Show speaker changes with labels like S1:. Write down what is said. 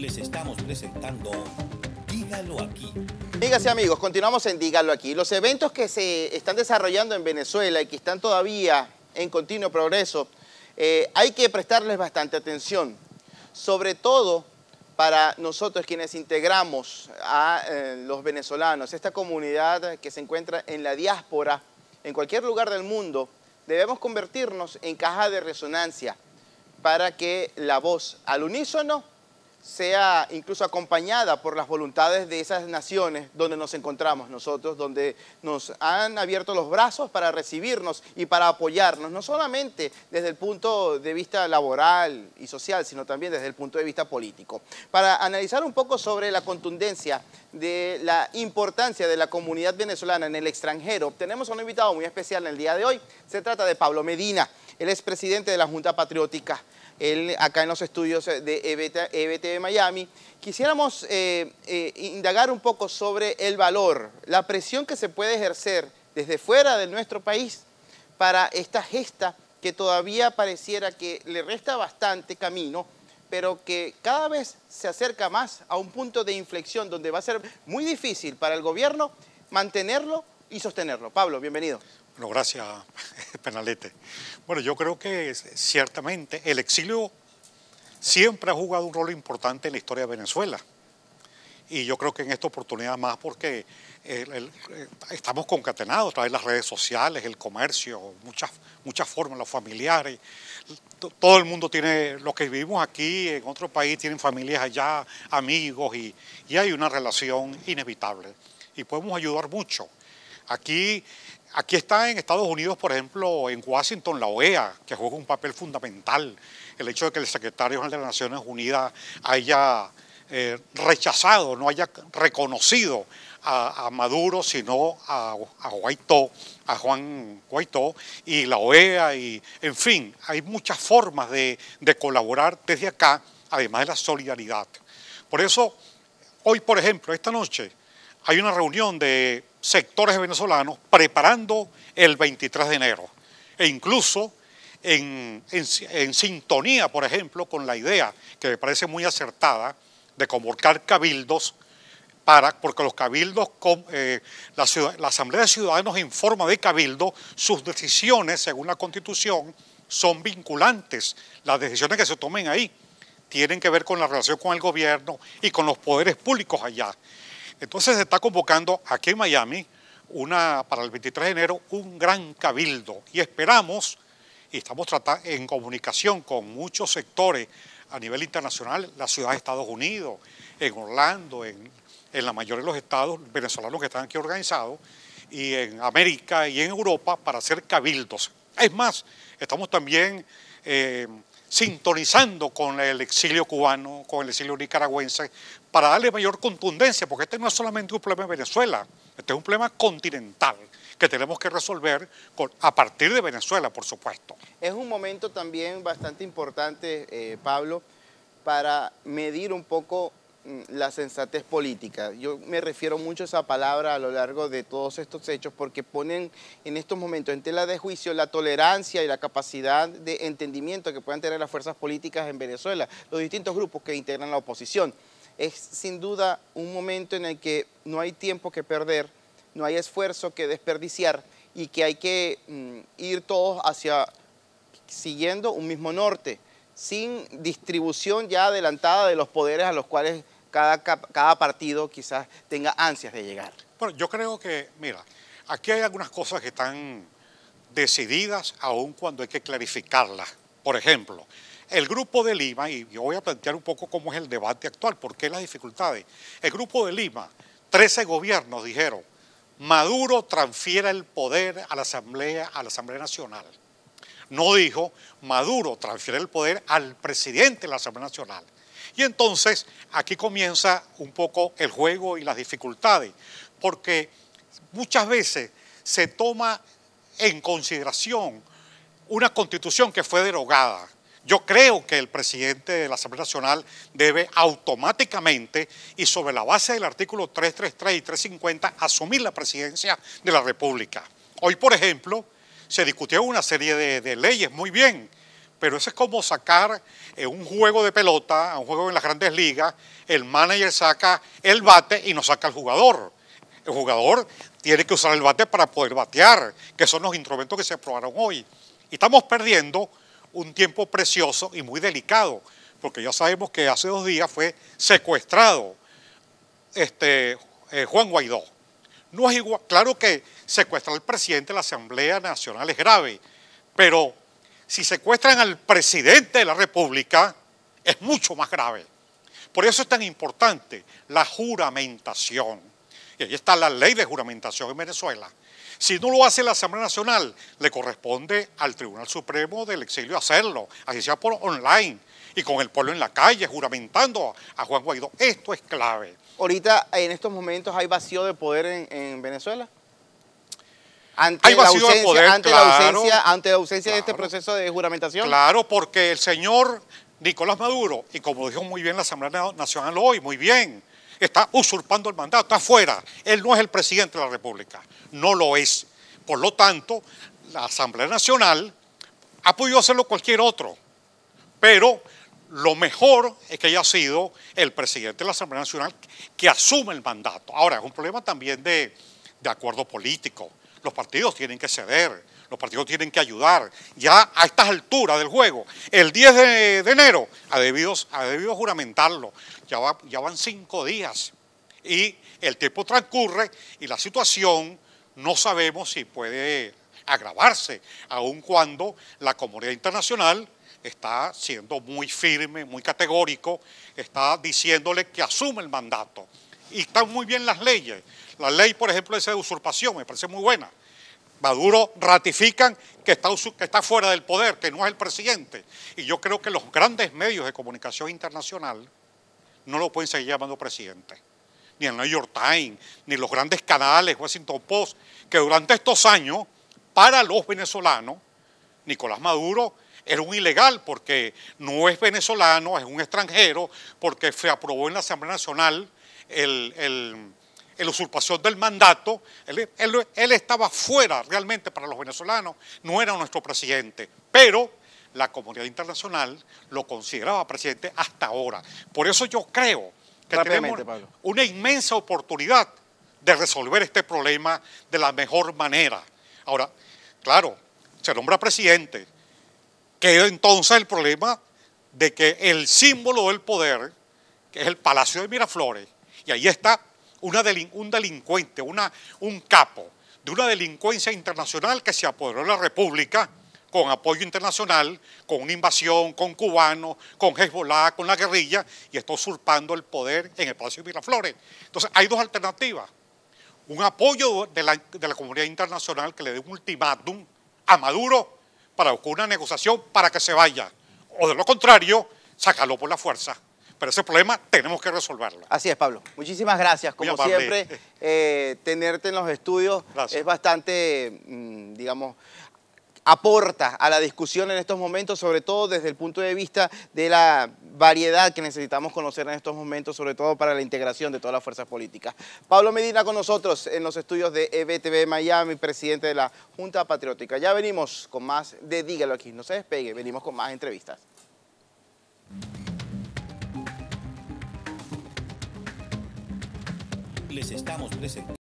S1: les estamos presentando Dígalo aquí.
S2: Amigas y amigos, continuamos en Dígalo aquí. Los eventos que se están desarrollando en Venezuela y que están todavía en continuo progreso, eh, hay que prestarles bastante atención, sobre todo para nosotros quienes integramos a eh, los venezolanos, esta comunidad que se encuentra en la diáspora, en cualquier lugar del mundo, debemos convertirnos en caja de resonancia para que la voz al unísono sea incluso acompañada por las voluntades de esas naciones donde nos encontramos nosotros, donde nos han abierto los brazos para recibirnos y para apoyarnos, no solamente desde el punto de vista laboral y social, sino también desde el punto de vista político. Para analizar un poco sobre la contundencia de la importancia de la comunidad venezolana en el extranjero, tenemos a un invitado muy especial en el día de hoy. Se trata de Pablo Medina, él es presidente de la Junta Patriótica acá en los estudios de EBTV e Miami. Quisiéramos eh, eh, indagar un poco sobre el valor, la presión que se puede ejercer desde fuera de nuestro país para esta gesta que todavía pareciera que le resta bastante camino, pero que cada vez se acerca más a un punto de inflexión donde va a ser muy difícil para el gobierno mantenerlo y sostenerlo. Pablo, bienvenido. No, gracias, Penalete.
S1: Bueno, yo creo que ciertamente el exilio siempre ha jugado un rol importante en la historia de Venezuela. Y yo creo que en esta oportunidad más porque eh, estamos concatenados a través de las redes sociales, el comercio, muchas, muchas formas, los familiares. Todo el mundo tiene, los que vivimos aquí en otro país tienen familias allá, amigos, y, y hay una relación inevitable. Y podemos ayudar mucho. Aquí Aquí está en Estados Unidos, por ejemplo, en Washington, la OEA, que juega un papel fundamental. El hecho de que el secretario general de las Naciones Unidas haya eh, rechazado, no haya reconocido a, Maduro, sino a, a Juan Guaitó y la OEA, y en fin, hay muchas formas de colaborar desde acá, además de la solidaridad. Por eso, hoy, por ejemplo, esta noche, hay una reunión de sectores venezolanos preparando el 23 de enero e incluso en, sintonía, por ejemplo, con la idea que me parece muy acertada de convocar cabildos para, porque los cabildos, eh, la, Asamblea de Ciudadanos informa de cabildo, sus decisiones, según la Constitución, son vinculantes. Las decisiones que se tomen ahí tienen que ver con la relación con el gobierno y con los poderes públicos allá. Entonces se está convocando aquí en Miami para el 23 de enero un gran cabildo y esperamos, y estamos en comunicación con muchos sectores a nivel internacional, la ciudad de Estados Unidos, en Orlando, en, la mayoría de los estados venezolanos que están aquí organizados, y en América y en Europa para hacer cabildos. Es más, estamos también eh, sintonizando con el exilio cubano, con el exilio nicaragüense, para darle mayor contundencia, porque este no es solamente un problema de Venezuela, este es un problema continental que tenemos que resolver a partir de Venezuela, por
S2: supuesto. Es un momento también bastante importante, eh, Pablo, para medir un poco Mm, la sensatez política. Yo me refiero mucho a esa palabra a lo largo de todos estos hechos porque ponen en estos momentos en tela de juicio la tolerancia y la capacidad de entendimiento que puedan tener las fuerzas políticas en Venezuela, los distintos grupos que integran la oposición. Es sin duda un momento en el que no hay tiempo que perder, no hay esfuerzo que desperdiciar y que hay que mm, ir todos hacia siguiendo un mismo norte sin distribución ya adelantada de los poderes a los cuales cada, cada partido quizás tenga ansias de llegar.
S1: Bueno, yo creo que, mira, aquí hay algunas cosas que están decididas aun cuando hay que clarificarlas. Por ejemplo, el grupo de Lima, y yo voy a plantear un poco cómo es el debate actual, por qué las dificultades. El grupo de Lima, 13 gobiernos dijeron, Maduro transfiera el poder a la Asamblea, a la Asamblea Nacional. No dijo, Maduro transfiere el poder al presidente de la Asamblea Nacional. Y entonces aquí comienza un poco el juego y las dificultades, porque muchas veces se toma en consideración una constitución que fue derogada. Yo creo que el presidente de la Asamblea Nacional debe automáticamente y sobre la base del artículo 333 y 350 asumir la presidencia de la República. Hoy, por ejemplo, se discutió una serie de, leyes, muy bien, pero eso es como sacar eh, un juego de pelota, un juego en las grandes ligas, el manager saca el bate y no saca al jugador. El jugador tiene que usar el bate para poder batear, que son los instrumentos que se aprobaron hoy. Y estamos perdiendo un tiempo precioso y muy delicado, porque ya sabemos que hace dos días fue secuestrado este, eh, Juan Guaidó no es igual. Claro que secuestrar al presidente de la Asamblea Nacional es grave, pero si secuestran al presidente de la República es mucho más grave. Por eso es tan importante la juramentación. Y ahí está la ley de juramentación en Venezuela. Si no lo hace la Asamblea Nacional, le corresponde al Tribunal Supremo del Exilio hacerlo, así sea por online y con el pueblo en la calle
S2: juramentando a Juan Guaidó. Esto es clave. Ahorita, en estos momentos, hay vacío de poder en, Venezuela. Ante, hay la ausencia, de poder, ante claro, ante la ausencia de este proceso de juramentación. Claro, porque el señor Nicolás Maduro, y como dijo muy
S1: bien la Asamblea Nacional hoy, muy bien, está usurpando el mandato, está afuera. Él no es el presidente de la República, no lo es. Por lo tanto, la Asamblea Nacional ha podido hacerlo cualquier otro, pero lo mejor es que haya sido el presidente de la Asamblea Nacional que asume el mandato. Ahora, es un problema también de, acuerdo político. Los partidos tienen que ceder, los partidos tienen que ayudar. Ya a estas alturas del juego, el 10 de, enero ha debido, juramentarlo. Ya, ya van cinco días y el tiempo transcurre y la situación no sabemos si puede agravarse, aun cuando la comunidad internacional está siendo muy firme, muy categórico, está diciéndole que asume el mandato. Y están muy bien las leyes. La ley, por ejemplo, esa de usurpación me parece muy buena. Maduro ratifican que está, que está fuera del poder, que no es el presidente. Y yo creo que los grandes medios de comunicación internacional no lo pueden seguir llamando presidente. Ni el New York Times, ni los grandes canales, Washington Post, que durante estos años, para los venezolanos, Nicolás Maduro era un ilegal porque no es venezolano, es un extranjero, porque se aprobó en la Asamblea Nacional el, usurpación del mandato. Él, estaba fuera realmente para los venezolanos, no era nuestro presidente, pero la comunidad internacional lo consideraba presidente hasta ahora. Por eso yo creo que tenemos una inmensa oportunidad de resolver este problema de la mejor manera. Ahora, claro, se nombra presidente, Queda entonces el problema de que el símbolo del poder, que es el Palacio de Miraflores, y ahí está una un delincuente, un capo de una delincuencia internacional que se apoderó de la República con apoyo internacional, con una invasión, con cubanos, con Hezbollah, con la guerrilla, y está usurpando el poder en el Palacio de Miraflores. Entonces, hay dos alternativas. Un apoyo de la comunidad internacional que le dé un ultimátum a Maduro para buscar una negociación para que se vaya. O de lo contrario, sacarlo por la fuerza.
S2: Pero ese problema tenemos que resolverlo. Así es, Pablo. Muchísimas gracias. Como siempre, eh, tenerte en los estudios es bastante, mm, digamos, aporta a la discusión en estos momentos, sobre todo desde el punto de vista de la variedad que necesitamos conocer en estos momentos, sobre todo para la integración de todas las fuerzas políticas. Pablo Medina con nosotros en los estudios de EBTV Miami, presidente de la Junta Patriótica. Ya venimos con más de Dígalo aquí, no se despegue, venimos con más entrevistas.
S1: Les estamos presentando.